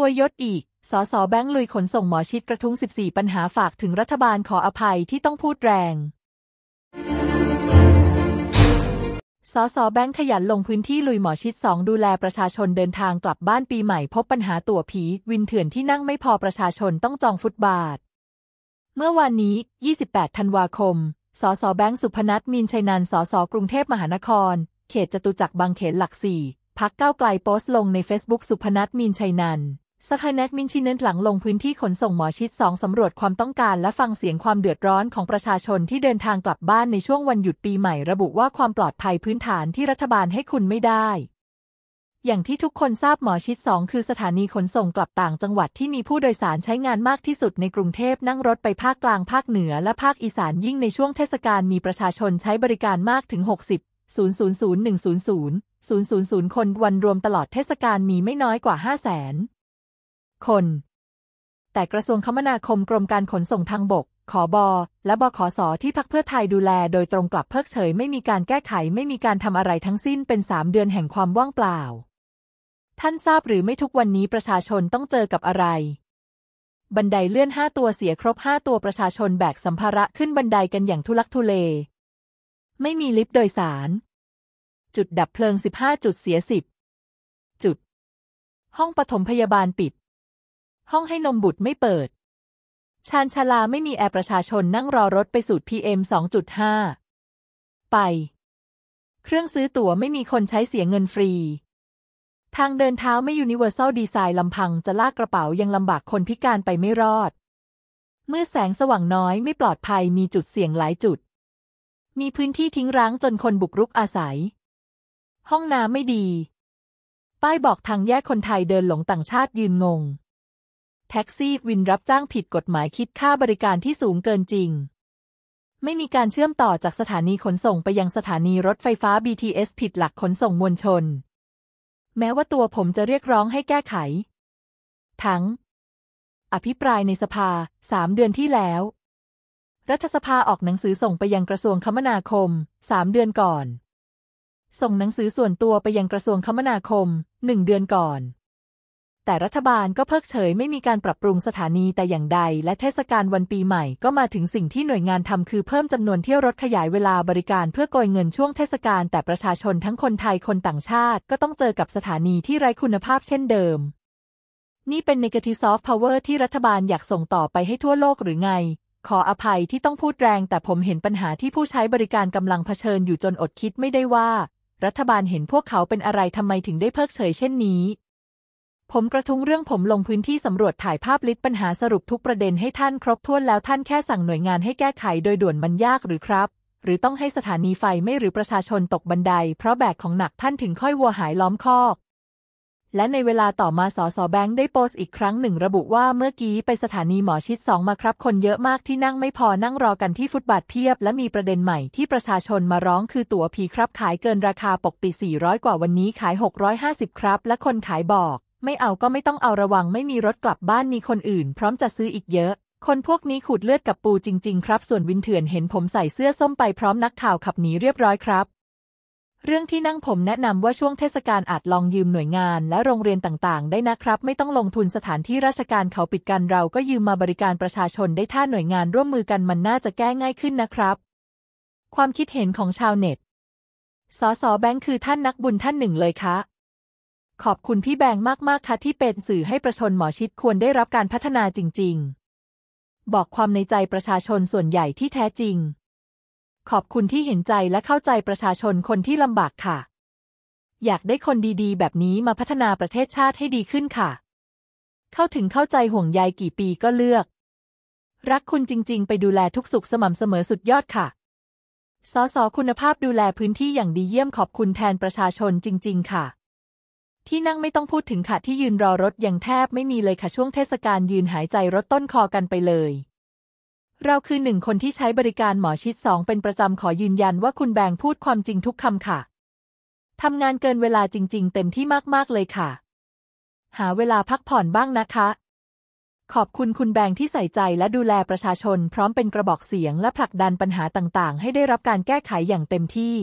อวยยศอีก สสแบงค์ ลุยขนส่งหมอชิดกระทุ้ง 14 ปัญหาฝากถึงรัฐบาลขออภัยที่ต้องพูดแรง สสแบงค์ขยันลงพื้นที่ลุยหมอชิด2ดูแลประชาชนเดินทางกลับบ้านปีใหม่พบปัญหาตั๋วผีวินเถื่อนที่นั่งไม่พอประชาชนต้องจองฟุตบาท เมื่อวานนี้ 28ธันวาคม สสแบงค์ สุพนัทมีนชัยนันสสกรุงเทพมหานคร เขตจตุจักรบางเขนหลักสี่ พักเก้าไกลโพสต์ลงใน Facebook สุพนัทมีนชัยนันสกายแน็กมินชิเน้นหลังลงพื้นที่ขนส่งหมอชิด 2สำรวจความต้องการ และฟังเสียงความเดือดร้อนของประชาชนที่เดินทางกลับบ้านในช่วงวันหยุดปีใหม่ระบุว่าความปลอดภัยพื้นฐานที่รัฐบาลให้คุณไม่ได้ อย่างที่ทุกคนทราบหมอชิด 2 คือสถานีขนส่งกลับต่างจังหวัดที่มีผู้โดยสารใช้งานมากที่สุดในกรุงเทพนั่งรถไปภาคกลางภาคเหนือและภาคอีสานยิ่งในช่วงเทศกาลมีประชาชนใช้บริการมากถึง 60 000 100 000 คน วันรวมตลอดเทศกาลมีไม่น้อยกว่า5 0 0สนคน แต่กระทรวงคมนาคมกรมการขนส่งทางบก ขอบอ และบขอสอที่พักเพื่อไทยดูแลโดยตรงกลับเพิกเฉยไม่มีการแก้ไขไม่มีการทำอะไรทั้งสิ้นเป็นสามเดือนแห่งความว่างเปล่า ท่านทราบหรือไม่ทุกวันนี้ประชาชนต้องเจอกับอะไร บันไดเลื่อนห้าตัวเสียครบห้าตัวประชาชนแบกสัมภาระขึ้นบันไดกันอย่างทุลักทุเล ไม่มีลิฟต์โดยสาร จุดดับเพลิง15จุดเสีย10จุด ห้องปฐมพยาบาลปิดห้องให้นมบุตรไม่เปิด ชานชาลาไม่มีแอร์ประชาชนนั่งรอรถไปสูตร PM 2.5 ไป เครื่องซื้อตั๋วไม่มีคนใช้เสียเงินฟรี ทางเดินเท้าไม่ยูนิเวอร์แซลดีไซน์ลำพังจะลากกระเป๋ายังลำบากคนพิการไปไม่รอด เมื่อแสงสว่างน้อยไม่ปลอดภัยมีจุดเสี่ยงหลายจุด มีพื้นที่ทิ้งร้างจนคนบุกรุกอาศัย ห้องน้ำไม่ดี ป้ายบอกทางแยกคนไทยเดินหลงต่างชาติยืนงงแท็กซี่วินรับจ้างผิดกฎหมายคิดค่าบริการที่สูงเกินจริง ไม่มีการเชื่อมต่อจากสถานีขนส่งไปยังสถานีรถไฟฟ้า BTS ผิดหลักขนส่งมวลชน แม้ว่าตัวผมจะเรียกร้องให้แก้ไข ทั้ง อภิปรายในสภาสามเดือนที่แล้ว รัฐสภาออกหนังสือส่งไปยังกระทรวงคมนาคมสามเดือนก่อน ส่งหนังสือส่วนตัวไปยังกระทรวงคมนาคมหนึ่งเดือนก่อนแต่รัฐบาลก็เพิกเฉยไม่มีการปรับปรุงสถานีแต่อย่างใด และเทศกาลวันปีใหม่ก็มาถึงสิ่งที่หน่วยงานทำคือเพิ่มจำนวนเที่ยวรถขยายเวลาบริการเพื่อกอยเงินช่วงเทศกาลแต่ประชาชนทั้งคนไทยคนต่างชาติ ก็ต้องเจอกับสถานีที่ไร้คุณภาพเช่นเดิม นี่เป็นน n ที a ซอฟต์พาวเวอร์ที่รัฐบาลอยากส่งต่อไปให้ทั่วโลกหรือไงขออภัยที่ต้องพูดแรง แต่ผมเห็นปัญหาที่ผู้ใช้บริการกำลังเผชิญอยู่จนอดคิดไม่ได้ว่า รัฐบาลเห็นพวกเขาเป็นอะไรทำไมถึงได้เพิกเฉยเช่นนี้ผมกระทุ้งเรื่องผมลงพื้นที่สำรวจถ่ายภาพลิตปัญหาสรุปทุกประเด็นให้ท่านครบถ้วนแล้วท่านแค่สั่งหน่วยงานให้แก้ไขโดยด่วนมันยากหรือครับ หรือต้องให้สถานีไฟไม่หรือประชาชนตกบันได เพราะแบกของหนักท่านถึงค่อยวัวหายล้อมคอก และในเวลาต่อมาสอสอแบงค์ได้โพสต์อีกครั้งหนึ่งระบุว่าเมื่อกี้ไปสถานีหมอชิดสองมาครับคนเยอะมากที่นั่งไม่พอนั่งรอกันที่ฟุตบาทเพียบ และมีประเด็นใหม่ที่ประชาชนมาร้องคือตั๋วผีครับ ขายเกินราคาปกติ 400 กว่าวันนี้ขาย 650 ครับ และคนขายบอกไม่เอาก็ไม่ต้องเอาระวังไม่มีรถกลับบ้านมีคนอื่นพร้อมจะซื้ออีกเยอะ คนพวกนี้ขูดเลือดกับปูจริงๆครับ ส่วนวินเถื่อนเห็นผมใส่เสื้อส้มไปพร้อมนักข่าวขับหนีเรียบร้อยครับ เรื่องที่นั่งผมแนะนำว่าช่วงเทศกาลอาจลองยืมหน่วยงานและโรงเรียนต่างๆได้นะครับ ไม่ต้องลงทุนสถานที่ราชการเขาปิดกันเราก็ยืมมาบริการประชาชนได้ถ้าหน่วยงานร่วมมือกันมันน่าจะแก้ง่ายขึ้นนะครับ ความคิดเห็นของชาวเน็ต สสแบงค์คือท่านนักบุญท่านหนึ่งเลยคะขอบคุณพี่แบงค์มากๆค่ะที่เป็นสื่อให้ประชนหมอชิดควรได้รับการพัฒนาจริง ๆ บอกความในใจประชาชนส่วนใหญ่ที่แท้จริง ขอบคุณที่เห็นใจและเข้าใจประชาชนคนที่ลำบากค่ะ อยากได้คนดีๆ แบบนี้มาพัฒนาประเทศชาติให้ดีขึ้นค่ะ เข้าถึงเข้าใจห่วงใยกี่ปีก็เลือก รักคุณจริง ๆ ไปดูแลทุกสุขสม่ำเสมอสุดยอดค่ะสสคุณภาพดูแลพื้นที่อย่างดีเยี่ยม ขอบคุณแทนประชาชนจริง ๆ ค่ะที่นั่งไม่ต้องพูดถึงค่ะ ที่ยืนรอรถอย่างแทบไม่มีเลยค่ะ ช่วงเทศกาลยืนหายใจรถต้นคอกันไปเลย เราคือหนึ่งคนที่ใช้บริการหมอชิดสองเป็นประจำขอยืนยันว่าคุณแบงพูดความจริงทุกคำค่ะทำงานเกินเวลาจริง ๆ เต็มที่มากๆเลยค่ะ หาเวลาพักผ่อนบ้างนะคะ ขอบคุณคุณแบงที่ใส่ใจและดูแลประชาชน พร้อมเป็นกระบอกเสียงและผลักดันปัญหาต่างๆ ให้ได้รับการแก้ไขอย่างเต็มที่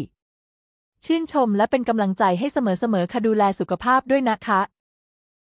ชื่นชมและเป็นกำลังใจให้เสมอๆค่ะดูแลสุขภาพด้วยนะคะ